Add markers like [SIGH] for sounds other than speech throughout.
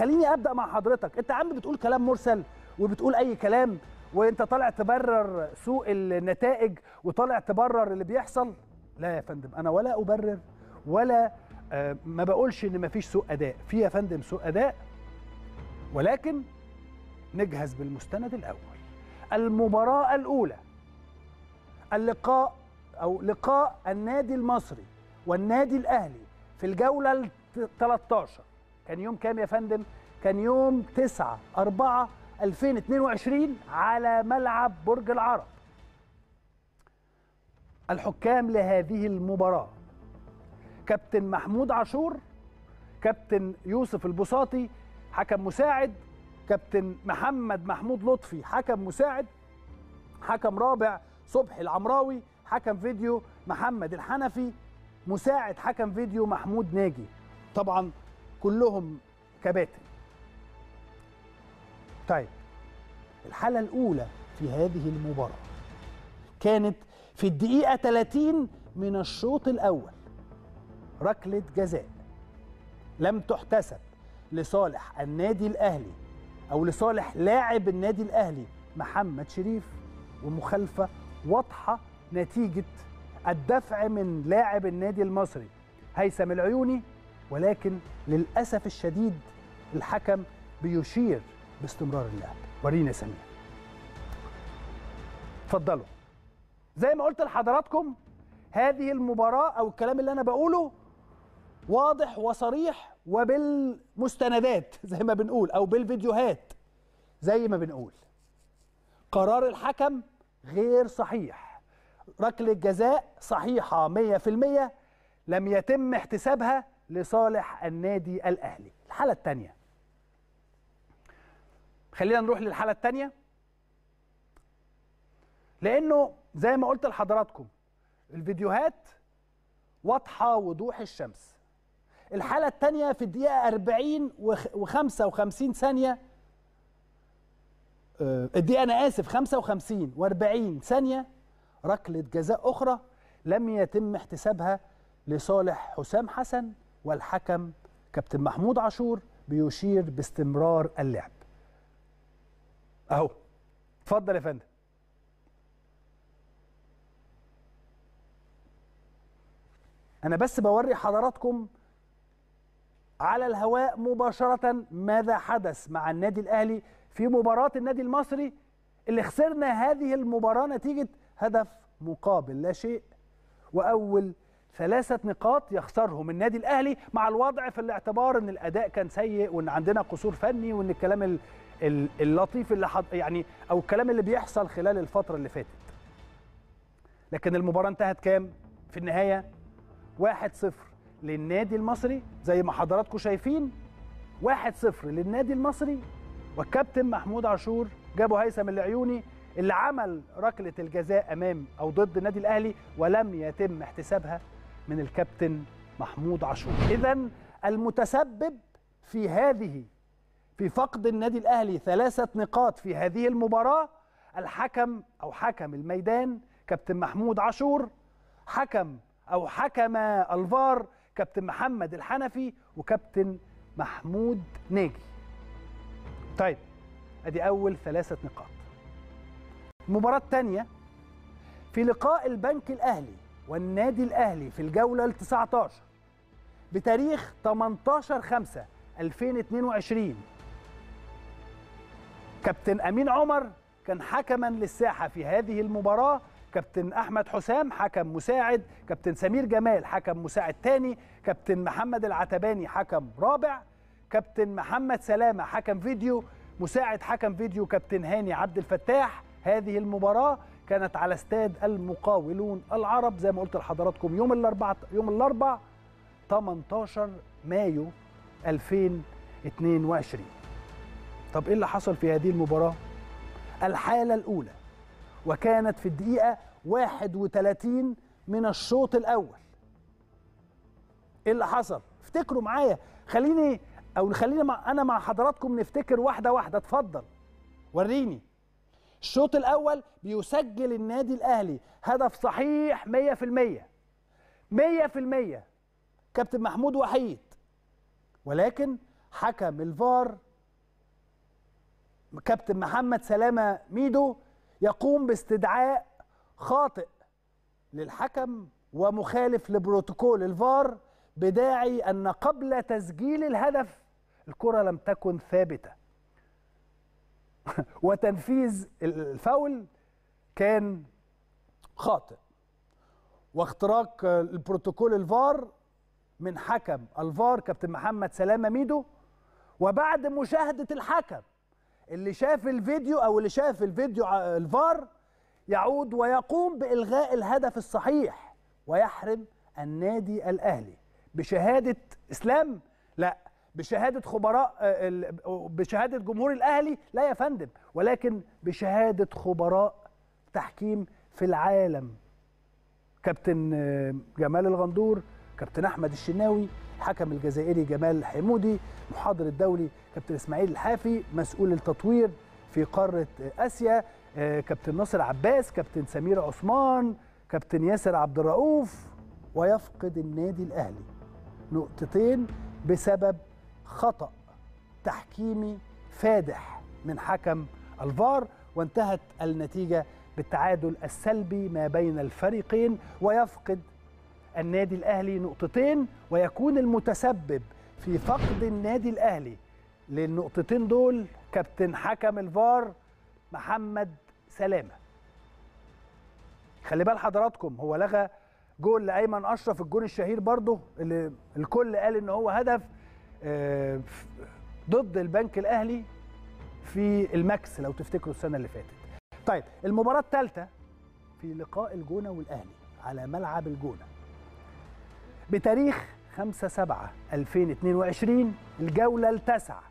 خليني ابدا مع حضرتك انت عم بتقول كلام مرسل وبتقول اي كلام وانت طالع تبرر سوء النتائج وطالع تبرر اللي بيحصل لا يا فندم انا ولا ابرر ولا آه، ما بقولش ان مفيش سوء اداء في يا فندم سوء اداء ولكن نجهز بالمستند الاول المباراه الاولى اللقاء او لقاء النادي المصري والنادي الاهلي في الجوله ال 13 كان يوم كام يا فندم كان يوم 9 4 2022 على ملعب برج العرب الحكام لهذه المباراة كابتن محمود عاشور كابتن يوسف البساطي حكم مساعد كابتن محمد محمود لطفي حكم مساعد حكم رابع صبحي العمراوي حكم فيديو محمد الحنفي مساعد حكم فيديو محمود ناجي طبعا كلهم كباتن طيب الحالة الأولى في هذه المباراة كانت في الدقيقة 30 من الشوط الأول ركلة جزاء لم تحتسب لصالح النادي الأهلي أو لصالح لاعب النادي الأهلي محمد شريف ومخالفة واضحة نتيجة الدفع من لاعب النادي المصري هيثم العيوني ولكن للأسف الشديد الحكم بيشير باستمرار اللعب ورينا سمير اتفضلوا زي ما قلت لحضراتكم هذه المباراة أو الكلام اللي أنا بقوله واضح وصريح وبالمستندات [LAUGHS] زي ما بنقول أو بالفيديوهات زي ما بنقول قرار الحكم غير صحيح ركلة جزاء صحيحة 100% لم يتم احتسابها لصالح النادي الاهلي الحاله الثانيه خلينا نروح للحاله الثانيه لانه زي ما قلت لحضراتكم الفيديوهات واضحه وضوح الشمس الحاله الثانيه في الدقيقه 40 و55 ثانيه آه، الدقيقه انا اسف 55 و40 ثانيه ركله جزاء اخرى لم يتم احتسابها لصالح حسام حسن والحكم كابتن محمود عاشور بيشير باستمرار اللعب اهو اتفضل يا فندم انا بس بوري حضراتكم على الهواء مباشره ماذا حدث مع النادي الاهلي في مباراه النادي المصري اللي خسرنا هذه المباراه نتيجه هدف مقابل لا شيء واول ثلاثة نقاط يخسرهم النادي الأهلي مع الوضع في الاعتبار أن الأداء كان سيء وأن عندنا قصور فني وأن الكلام اللطيف اللي حض... يعني أو الكلام اللي بيحصل خلال الفترة اللي فاتت لكن المباراة انتهت كام؟ في النهاية 1-0 للنادي المصري زي ما حضراتكم شايفين 1-0 للنادي المصري والكابتن محمود عاشور جابوا هيثم العيوني اللي عمل ركله الجزاء امام او ضد النادي الاهلي ولم يتم احتسابها من الكابتن محمود عاشور إذا المتسبب في هذه في فقد النادي الأهلي ثلاثة نقاط في هذه المباراة الحكم أو حكم الميدان كابتن محمود عاشور حكم أو حكم الفار كابتن محمد الحنفي وكابتن محمود ناجي طيب ادي اول ثلاثه نقاط المباراه الثانيه في لقاء البنك الاهلي والنادي الأهلي في الجولة ال 19 بتاريخ 18 5 2022 كابتن أمين عمر كان حكما للساحة في هذه المباراة كابتن أحمد حسام حكم مساعد كابتن سمير جمال حكم مساعد تاني كابتن محمد العتباني حكم رابع كابتن محمد سلامة حكم فيديو مساعد حكم فيديو كابتن هاني عبد الفتاح هذه المباراة كانت على استاد المقاولون العرب زي ما قلت لحضراتكم يوم الاربعاء يوم الاربعاء 18 مايو 2022 طب ايه اللي حصل في هذه المباراه الحاله الاولى وكانت في الدقيقه 31 من الشوط الاول ايه اللي حصل افتكروا معايا خليني او خليني مع انا مع حضراتكم نفتكر واحده واحده اتفضل وريني الشوط الاول بيسجل النادي الاهلي هدف صحيح 100% 100% كابتن محمود وحيد ولكن حكم الفار كابتن محمد سلامه ميدو يقوم باستدعاء خاطئ للحكم ومخالف لبروتوكول الفار بداعي ان قبل تسجيل الهدف الكره لم تكن ثابته [LAUGHS] وتنفيذ الفاول كان خاطئ واختراق البروتوكول الفار من حكم الفار كابتن محمد سلامه ميدو وبعد مشاهده الحكم اللي شاف الفيديو او اللي شاف الفيديو الفار يعود ويقوم بالغاء الهدف الصحيح ويحرم النادي الاهلي بشهاده اسلام لا بشهاده خبراء آه، بشهاده جمهور الاهلي لا يا فندم ولكن بشهاده خبراء تحكيم في العالم كابتن آه، جمال الغندور كابتن احمد الشناوي الحكم الجزائري جمال حمودي محاضر الدولي كابتن اسماعيل الحافي مسؤول التطوير في قاره اسيا آه، كابتن ناصر عباس كابتن سمير عثمان كابتن ياسر عبد الرؤوف ويفقد النادي الاهلي نقطتين بسبب خطأ تحكيمي فادح من حكم الفار وانتهت النتيجة بالتعادل السلبي ما بين الفريقين ويفقد النادي الأهلي نقطتين ويكون المتسبب في فقد النادي الأهلي للنقطتين دول كابتن حكم الفار محمد سلامة خلي بال حضراتكم هو لغى جول لأيمن أشرف الجول الشهير برضه اللي الكل قال إن هو هدف آه، ضد البنك الاهلي في الماكس لو تفتكروا السنه اللي فاتت طيب المباراه الثالثه في لقاء الجونه والاهلي على ملعب الجونه بتاريخ 5 7 2022 الجوله التاسعه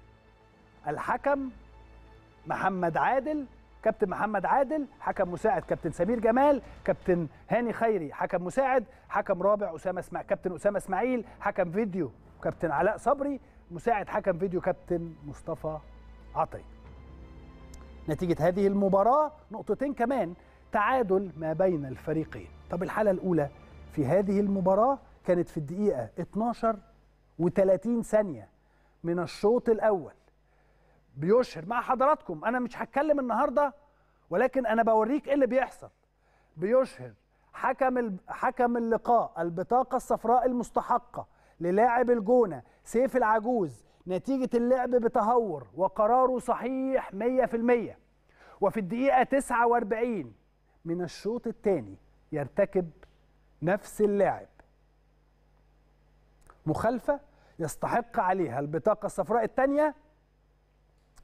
الحكم محمد عادل كابتن محمد عادل حكم مساعد كابتن سمير جمال كابتن هاني خيري حكم مساعد حكم رابع اسامه اسماعيل كابتن اسامه اسماعيل حكم فيديو وكابتن علاء صبري مساعد حكم فيديو كابتن مصطفى عطيه نتيجة هذه المباراة نقطتين كمان تعادل ما بين الفريقين طب الحالة الأولى في هذه المباراة كانت في الدقيقة 12 و30 ثانية من الشوط الأول بيشهر مع حضراتكم أنا مش هتكلم النهاردة ولكن أنا بوريك إيه اللي بيحصل بيشهر حكم حكم اللقاء البطاقة الصفراء المستحقة للاعب الجونة سيف العجوز نتيجة اللعب بتهور وقراره صحيح 100% وفي الدقيقة 49 من الشوط الثاني يرتكب نفس اللاعب مخالفة يستحق عليها البطاقة الصفراء الثانية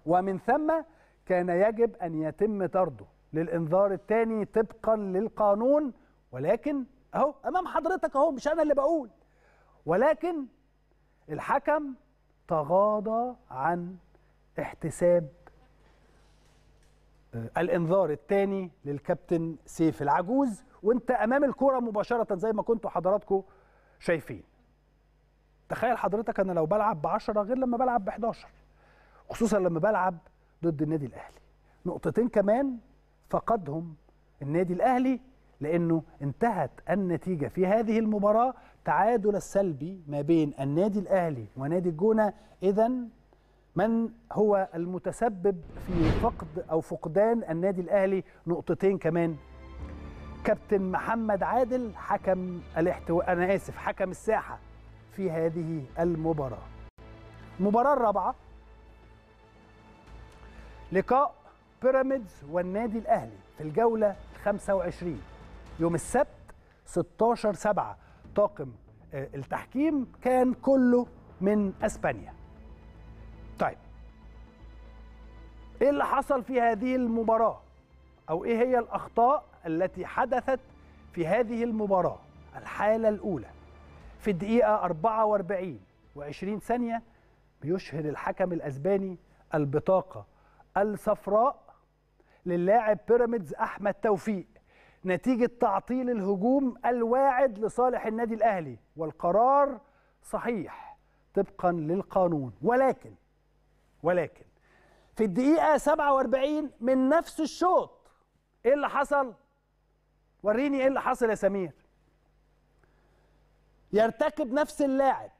ومن ثم كان يجب أن يتم طرده للإنذار الثاني طبقا للقانون ولكن أهو أمام حضرتك أهو مش أنا اللي بقول ولكن الحكم تغاضى عن احتساب آه، الانذار الثاني للكابتن سيف العجوز وانت امام الكوره مباشره زي ما كنتوا حضراتكم شايفين تخيل حضرتك انا لو بلعب ب 10 غير لما بلعب ب 11 خصوصا لما بلعب ضد النادي الاهلي نقطتين كمان فقدهم النادي الاهلي لأنه انتهت النتيجة في هذه المباراة تعادل السلبي ما بين النادي الأهلي ونادي الجونة إذا من هو المتسبب في فقد أو فقدان النادي الأهلي نقطتين كمان كابتن محمد عادل حكم الاحتواء أنا آسف حكم الساحة في هذه المباراة المباراة الرابعة لقاء بيراميدز والنادي الأهلي في الجولة 25 يوم السبت 16 7 طاقم آه، التحكيم كان كله من اسبانيا طيب ايه اللي حصل في هذه المباراه او ايه هي الاخطاء التي حدثت في هذه المباراه الحاله الاولى في الدقيقه 44 و20 ثانيه بيشهر الحكم الاسباني البطاقه الصفراء للاعب بيراميدز احمد توفيق نتيجة تعطيل الهجوم الواعد لصالح النادي الأهلي والقرار صحيح طبقا للقانون ولكن ولكن في الدقيقة 47 من نفس الشوط ايه اللي حصل؟ وريني ايه اللي حصل يا سمير يرتكب نفس اللاعب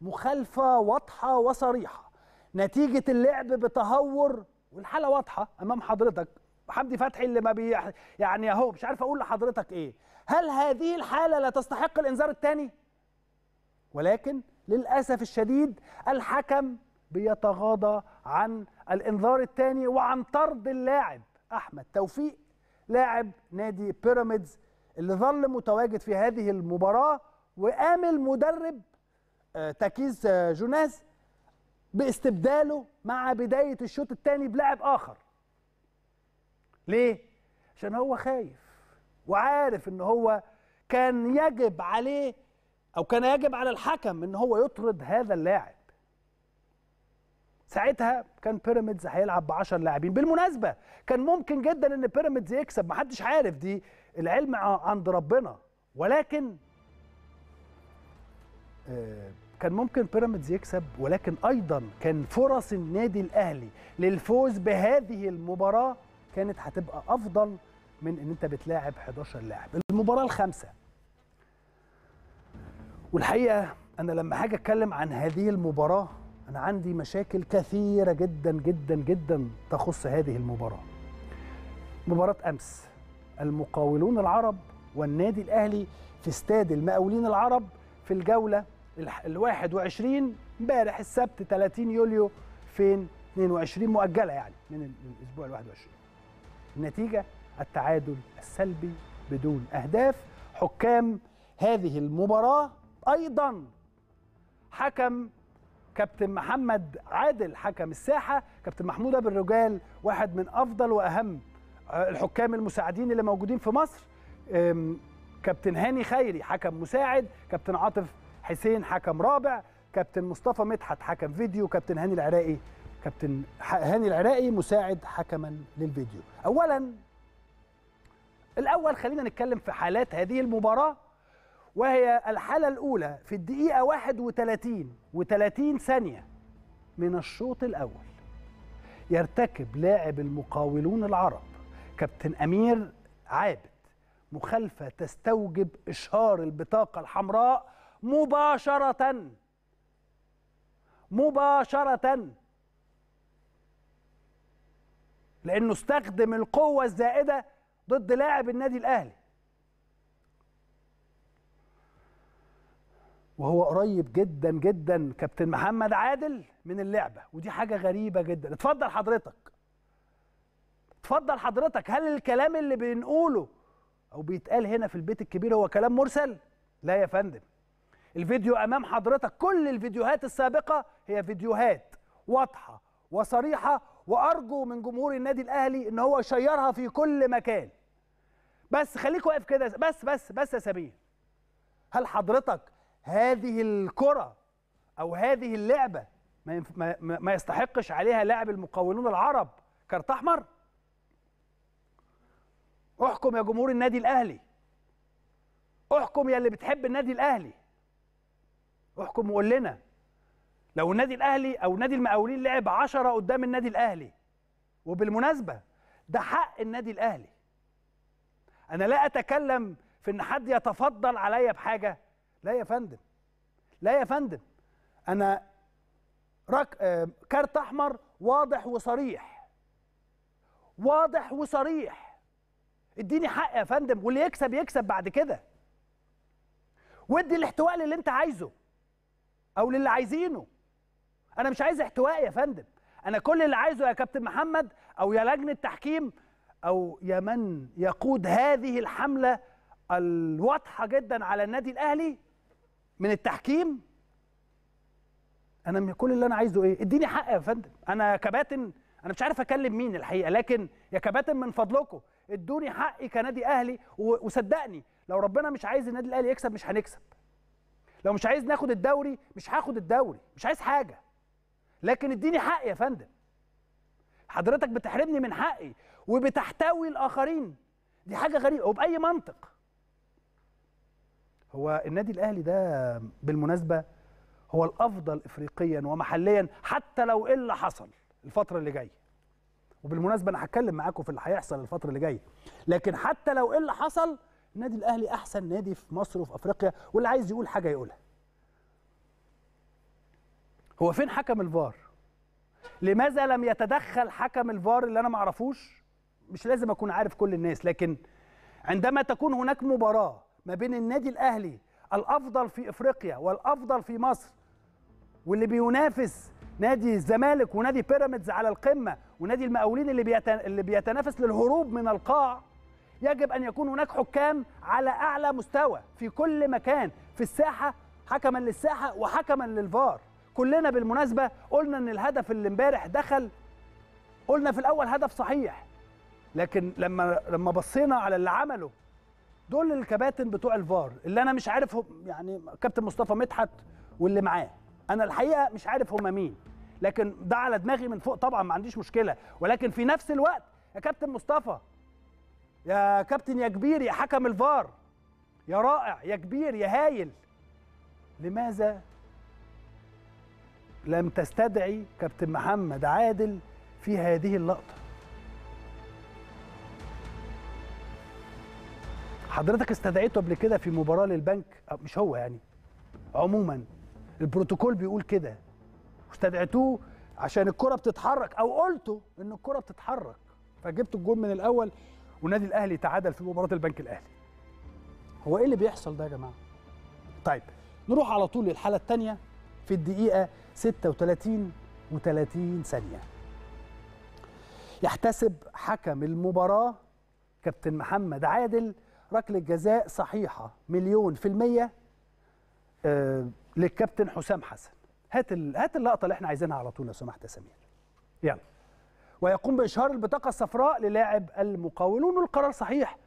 مخالفة واضحة وصريحة نتيجة اللعب بتهور والحالة واضحة أمام حضرتك حمدي فتحي اللي ما بي يعني اهو مش عارف اقول لحضرتك ايه هل هذه الحاله لا تستحق الانذار الثاني ولكن للاسف الشديد الحكم بيتغاضى عن الانذار الثاني وعن طرد اللاعب احمد توفيق لاعب نادي بيراميدز اللي ظل متواجد في هذه المباراه وقام المدرب آه، تاكيز آه، جوناز باستبداله مع بدايه الشوط الثاني بلاعب اخر ليه؟ عشان هو خايف وعارف ان هو كان يجب عليه او كان يجب على الحكم ان هو يطرد هذا اللاعب ساعتها كان بيراميدز هيلعب ب 10 لاعبين بالمناسبه كان ممكن جدا ان بيراميدز يكسب محدش عارف دي العلم عند ربنا ولكن آه، كان ممكن بيراميدز يكسب ولكن ايضا كان فرص النادي الاهلي للفوز بهذه المباراه كانت هتبقى افضل من ان انت بتلاعب 11 لاعب المباراه الخامسه والحقيقه انا لما حاجه اتكلم عن هذه المباراه انا عندي مشاكل كثيره جدا جدا جدا تخص هذه المباراه مباراه امس المقاولون العرب والنادي الاهلي في استاد المقاولين العرب في الجوله ال 21 امبارح السبت 30 يوليو 2022 مؤجله يعني من الاسبوع ال 21 النتيجة التعادل السلبي بدون أهداف حكام هذه المباراة أيضا حكم كابتن محمد عادل حكم الساحة كابتن محمود أبو الرجال واحد من أفضل وأهم الحكام المساعدين اللي موجودين في مصر كابتن هاني خيري حكم مساعد كابتن عاطف حسين حكم رابع كابتن مصطفى مدحت حكم فيديو كابتن هاني العراقي كابتن هاني العراقي مساعد حكما للفيديو اولا الاول خلينا نتكلم في حالات هذه المباراه وهي الحاله الاولى في الدقيقه 31 و30 ثانيه من الشوط الاول يرتكب لاعب المقاولون العرب كابتن امير عابد مخالفه تستوجب اشهار البطاقه الحمراء مباشره مباشره لانه استخدم القوه الزائده ضد لاعب النادي الاهلي وهو قريب جدا جدا كابتن محمد عادل من اللعبه ودي حاجه غريبه جدا اتفضل حضرتك اتفضل حضرتك هل الكلام اللي بنقوله او بيتقال هنا في البيت الكبير هو كلام مرسل لا يا فندم الفيديو امام حضرتك كل الفيديوهات السابقه هي فيديوهات واضحه وصريحه وارجو من جمهور النادي الاهلي ان هو يشيرها في كل مكان بس خليك واقف كده بس بس بس يا سمير هل حضرتك هذه الكره او هذه اللعبه ما, ما, ما يستحقش عليها لاعب المقاولون العرب كارت احمر احكم يا جمهور النادي الاهلي احكم يا اللي بتحب النادي الاهلي احكم وقول لنا لو النادي الاهلي او نادي المقاولين لعب 10 قدام النادي الاهلي وبالمناسبه ده حق النادي الاهلي انا لا اتكلم في ان حد يتفضل عليا بحاجه لا يا فندم لا يا فندم انا رك... آه، كارت احمر واضح وصريح واضح وصريح اديني حق يا فندم واللي يكسب يكسب بعد كده وادي الاحتواء للي انت عايزه او للي عايزينه انا مش عايز احتواء يا فندم انا كل اللي عايزه يا كابتن محمد او يا لجنه تحكيم او يا من يقود هذه الحمله الواضحه جدا على النادي الاهلي من التحكيم انا كل اللي انا عايزه ايه اديني حق يا فندم انا كباتن انا مش عارف اكلم مين الحقيقه لكن يا كباتن من فضلكم ادوني حقي كنادي اهلي وصدقني لو ربنا مش عايز النادي الاهلي يكسب مش هنكسب لو مش عايز ناخد الدوري مش هاخد الدوري مش عايز حاجه لكن اديني حق يا فندم حضرتك بتحرمني من حقي وبتحتوي الاخرين دي حاجه غريبه وباي منطق هو النادي الاهلي ده بالمناسبه هو الافضل افريقيا ومحليا حتى لو ايه اللي حصل الفتره اللي جايه وبالمناسبه انا هتكلم معاكم في اللي هيحصل الفتره اللي جايه لكن حتى لو ايه اللي حصل النادي الاهلي احسن نادي في مصر وفي افريقيا واللي عايز يقول حاجه يقولها هو فين حكم الفار لماذا لم يتدخل حكم الفار اللي انا ما اعرفوش مش لازم اكون عارف كل الناس لكن عندما تكون هناك مباراه ما بين النادي الاهلي الافضل في افريقيا والافضل في مصر واللي بينافس نادي الزمالك ونادي بيراميدز على القمه ونادي المقاولين اللي اللي بيتنافس للهروب من القاع يجب ان يكون هناك حكام على اعلى مستوى في كل مكان في الساحه حكما للساحه وحكما للفار كلنا بالمناسبه قلنا ان الهدف اللي امبارح دخل قلنا في الاول هدف صحيح لكن لما لما بصينا على اللي عمله دول الكباتن بتوع الفار اللي انا مش عارفهم يعني كابتن مصطفى مدحت واللي معاه انا الحقيقه مش عارف هما مين لكن ده على دماغي من فوق طبعا ما عنديش مشكله ولكن في نفس الوقت يا كابتن مصطفى يا كابتن يا كبير يا حكم الفار يا رائع يا كبير يا هايل لماذا لم تستدعي كابتن محمد عادل في هذه اللقطه حضرتك استدعيته قبل كده في مباراه للبنك آه، مش هو يعني عموما البروتوكول بيقول كده استدعيتوه عشان الكره بتتحرك او قلته ان الكره بتتحرك فجبت الجول من الاول والنادي الاهلي تعادل في مباراه البنك الاهلي هو ايه اللي بيحصل ده يا جماعه طيب نروح على طول للحاله الثانيه في الدقيقه 36 و30 ثانية يحتسب حكم المباراة كابتن محمد عادل ركلة جزاء صحيحة مليون في المية آه، للكابتن حسام حسن هات هات اللقطة اللي احنا عايزينها على طول لو سمحت يا سمير يلا ويقوم بإشهار البطاقة الصفراء للاعب المقاولون والقرار صحيح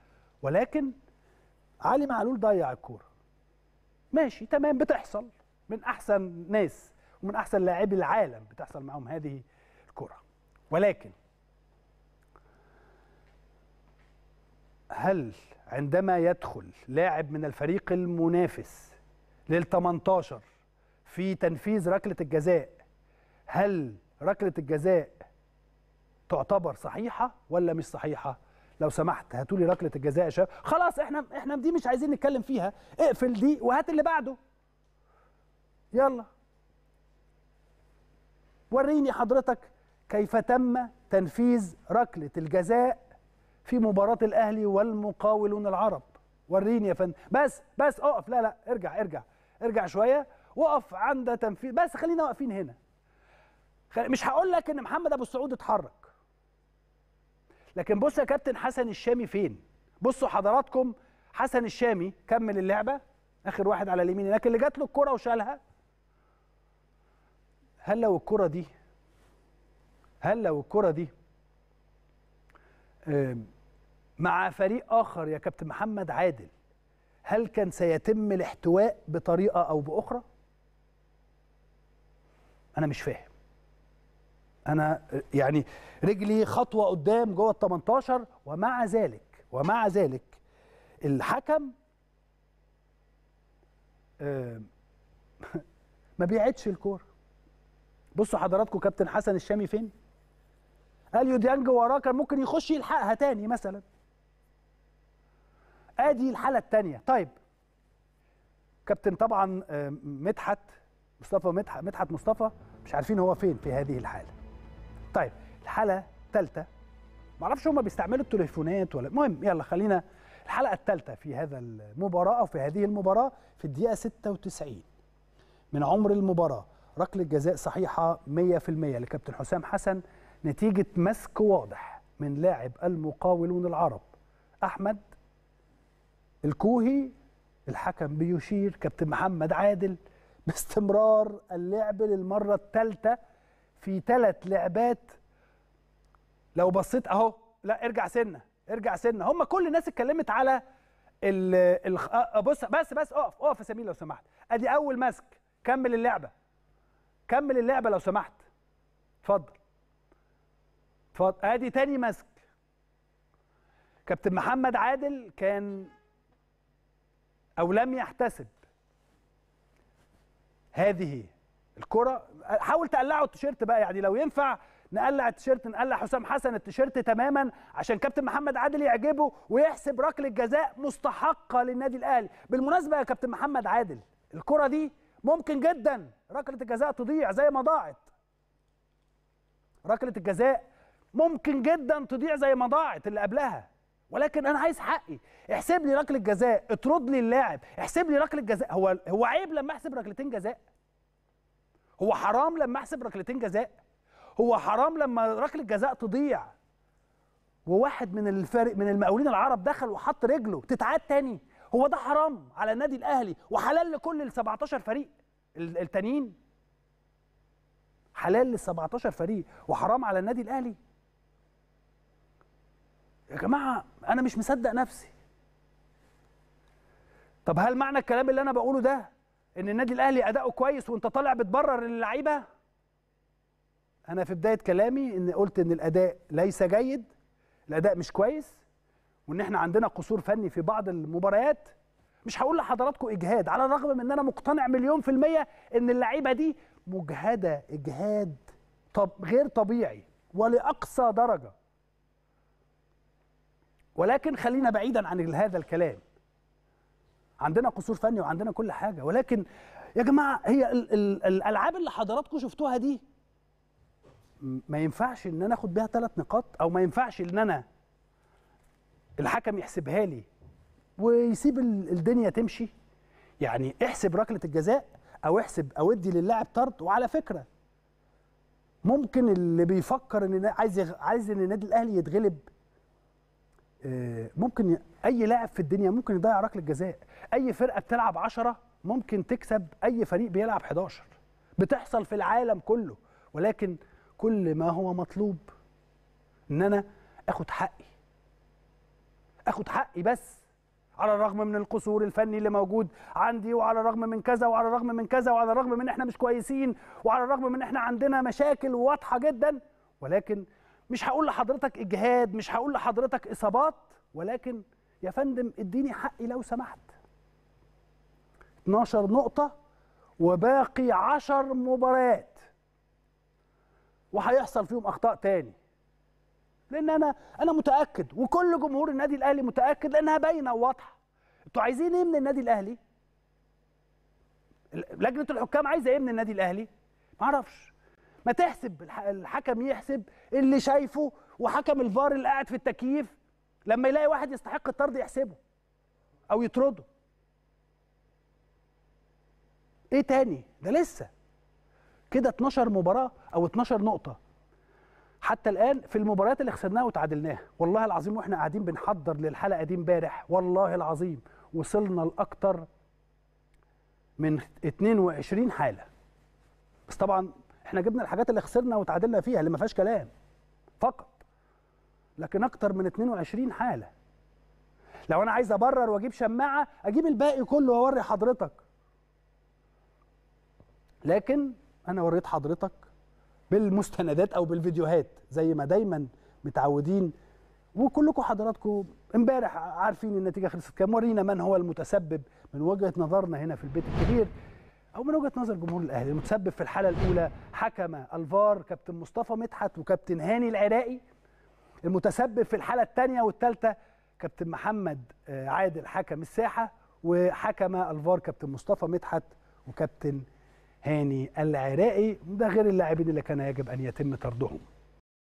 ولكن علي معلول ضيع الكورة ماشي تمام بتحصل من أحسن ناس ومن احسن لاعبي العالم بتحصل معاهم هذه الكره ولكن هل عندما يدخل لاعب من الفريق المنافس لل 18 في تنفيذ ركله الجزاء هل ركله الجزاء تعتبر صحيحه ولا مش صحيحه لو سمحت هاتوا لي ركله الجزاء يا شباب خلاص احنا احنا دي مش عايزين نتكلم فيها اقفل دي وهات اللي بعده يلا وريني حضرتك كيف تم تنفيذ ركلة الجزاء في مباراة الأهلي والمقاولون العرب وريني يا فندم بس بس اقف لا لا ارجع ارجع ارجع شوية وقف عند تنفيذ بس خلينا واقفين هنا مش هقول لك ان محمد ابو السعود اتحرك لكن بص يا كابتن حسن الشامي فين بصوا حضراتكم حسن الشامي كمل اللعبه اخر واحد على اليمين لكن اللي جات له الكره وشالها هل لو الكرة دي هل لو الكرة دي مع فريق آخر يا كابتن محمد عادل هل كان سيتم الاحتواء بطريقة أو بأخرى؟ أنا مش فاهم أنا يعني رجلي خطوة قدام جوه ال 18 ومع ذلك ومع ذلك الحكم [LAUGHS] ما بيعدش الكوره بصوا حضراتكم كابتن حسن الشامي فين؟ اليو ديانج وراه كان ممكن يخش يلحقها تاني مثلا ادي الحاله الثانيه طيب كابتن طبعا آه، مدحت مصطفى مدحت مدحت مصطفى مش عارفين هو فين في هذه الحاله طيب الحاله الثالثه معرفش هما بيستعملوا التليفونات ولا المهم يلا خلينا الحلقه الثالثه في هذا المباراه او في هذه المباراه في الدقيقه 96 من عمر المباراه ركله جزاء صحيحه 100% لكابتن حسام حسن نتيجه مسك واضح من لاعب المقاولون العرب احمد الكوهي الحكم بيشير كابتن محمد عادل باستمرار اللعب للمره الثالثه في ثلاث لعبات لو بصيت اهو لا ارجع سنه ارجع سنه هم كل الناس اتكلمت على ال... آه، آه، بص بس بس اقف اقف يا سمير لو سمحت ادي اول ماسك كمل اللعبه كمل اللعبه لو سمحت اتفضل اتفضل ادي تاني مسك كابتن محمد عادل كان او لم يحتسب هذه الكره حاول تقلعه التيشيرت بقى يعني لو ينفع نقلع التيشيرت نقلع حسام حسن التيشيرت تماما عشان كابتن محمد عادل يعجبه ويحسب ركله جزاء مستحقه للنادي الاهلي بالمناسبه يا كابتن محمد عادل الكره دي ممكن جدا ركله الجزاء تضيع زي ما ضاعت ركله الجزاء ممكن جدا تضيع زي ما ضاعت اللي قبلها ولكن انا عايز حقي احسب لي ركله جزاء اطرد لي اللاعب احسب لي ركله جزاء هو هو عيب لما احسب ركلتين جزاء هو حرام لما احسب ركلتين جزاء هو حرام لما ركله جزاء تضيع وواحد من الفرق من المقاولين العرب دخل وحط رجله تتعاد تاني هو ده حرام على النادي الاهلي وحلال لكل ال 17 فريق التانيين حلال لل 17 فريق وحرام على النادي الاهلي يا جماعه انا مش مصدق نفسي طب هل معنى الكلام اللي انا بقوله ده ان النادي الاهلي اداؤه كويس وانت طالع بتبرر اللعيبه انا في بدايه كلامي ان قلت ان الاداء ليس جيد الاداء مش كويس وان احنا عندنا قصور فني في بعض المباريات مش هقول لحضراتكم اجهاد على الرغم من ان انا مقتنع مليون في الميه ان اللعيبه دي مجهده اجهاد طب غير طبيعي ولاقصى درجه ولكن خلينا بعيدا عن هذا الكلام عندنا قصور فني وعندنا كل حاجه ولكن يا جماعه هي ال ال الالعاب اللي حضراتكم شفتوها دي ما ينفعش ان انا اخد بيها ثلاث نقاط او ما ينفعش ان انا الحكم يحسبها لي ويسيب الدنيا تمشي يعني احسب ركله الجزاء او احسب او ادي للاعب طرد وعلى فكره ممكن اللي بيفكر ان عايز عايز ان النادي الاهلي يتغلب آه، ممكن اي لاعب في الدنيا ممكن يضيع ركله جزاء اي فرقه بتلعب 10 ممكن تكسب اي فريق بيلعب 11 بتحصل في العالم كله ولكن كل ما هو مطلوب ان انا اخد حقي اخد حقي بس على الرغم من القصور الفني اللي موجود عندي وعلى الرغم من كذا وعلى الرغم من كذا وعلى الرغم من احنا مش كويسين وعلى الرغم من احنا عندنا مشاكل واضحه جدا ولكن مش هقول لحضرتك اجهاد مش هقول لحضرتك اصابات ولكن يا فندم اديني حقي لو سمحت 12 نقطه وباقي 10 مباريات وهيحصل فيهم اخطاء تاني لان انا انا متاكد وكل جمهور النادي الاهلي متاكد لانها باينه وواضحه انتوا عايزين ايه من النادي الاهلي لجنه الحكام عايزه ايه من النادي الاهلي ما اعرفش ما تحسب الحكم يحسب اللي شايفه وحكم الفار اللي قاعد في التكييف لما يلاقي واحد يستحق الطرد يحسبه او يطرده ايه تاني ده لسه كده 12 مباراه او 12 نقطه حتى الان في المباريات اللي خسرناها وتعادلناها والله العظيم واحنا قاعدين بنحضر للحلقه دي امبارح والله العظيم وصلنا لاكثر من 22 حاله بس طبعا احنا جبنا الحاجات اللي خسرنا وتعادلنا فيها اللي ما فيهاش كلام فقط لكن اكتر من 22 حاله لو انا عايز ابرر واجيب شماعه اجيب الباقي كله واوري حضرتك لكن انا وريت حضرتك بالمستندات او بالفيديوهات زي ما دايما متعودين وكلكم حضراتكم امبارح عارفين النتيجه خلصت كام ورينا من هو المتسبب من وجهه نظرنا هنا في البيت الكبير او من وجهه نظر جمهور الاهلي المتسبب في الحاله الاولى حكم الفار كابتن مصطفى مدحت وكابتن هاني العراقي المتسبب في الحاله الثانيه والثالثه كابتن محمد آه، عادل حكم الساحه وحكم الفار كابتن مصطفى مدحت وكابتن هاني العراقي ده غير اللاعبين اللي كان يجب ان يتم طردهم